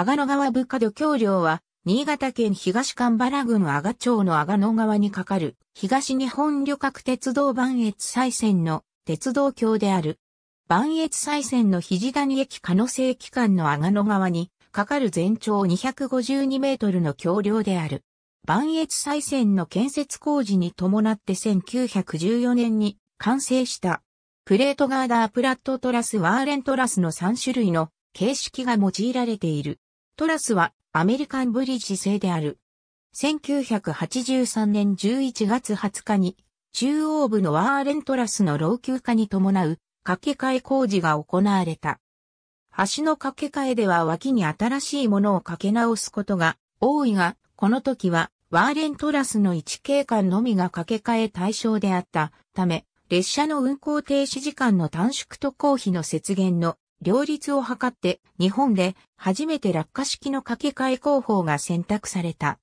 阿賀野川部下漁協梁は、新潟県東蒲原郡阿賀町の阿賀野川に架かる、東日本旅客鉄道万越西線の鉄道橋である。万越西線の肘谷駅可能性期間の阿賀野川に、架かる全長252メートルの橋梁である。万越西線の建設工事に伴って1914年に完成した。プレートガーダープラットトラスワーレントラスの3種類の形式が用いられている。トラスはアメリカンブリッジ製である。1983年11月20日に中央部のワーレントラスの老朽化に伴う掛け替え工事が行われた。橋の掛け替えでは脇に新しいものを掛け直すことが多いが、この時はワーレントラスの置景観のみが掛け替え対象であったため、列車の運行停止時間の短縮と公費の節減の両立を図って日本で初めて落下式の掛け替え工法が選択された。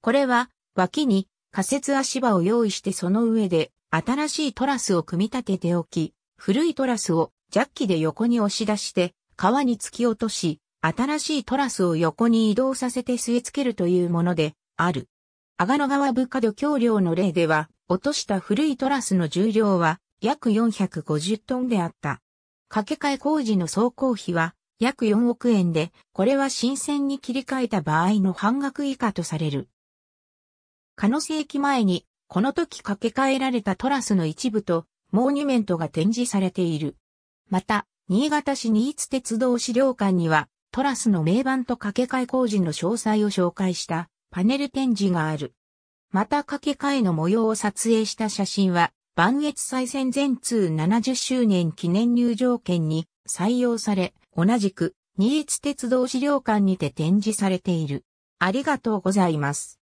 これは脇に仮設足場を用意してその上で新しいトラスを組み立てておき、古いトラスをジャッキで横に押し出して川に突き落とし、新しいトラスを横に移動させて据え付けるというものである。阿賀野川部下土橋梁の例では、落とした古いトラスの重量は約450トンであった。掛け替え工事の総工費は約4億円で、これは新鮮に切り替えた場合の半額以下とされる。可能性駅前に、この時掛け替えられたトラスの一部と、モーニュメントが展示されている。また、新潟市新津鉄道資料館には、トラスの名板と掛け替え工事の詳細を紹介したパネル展示がある。また掛け替えの模様を撮影した写真は、万越再戦全通70周年記念入場券に採用され、同じく、新津鉄道資料館にて展示されている。ありがとうございます。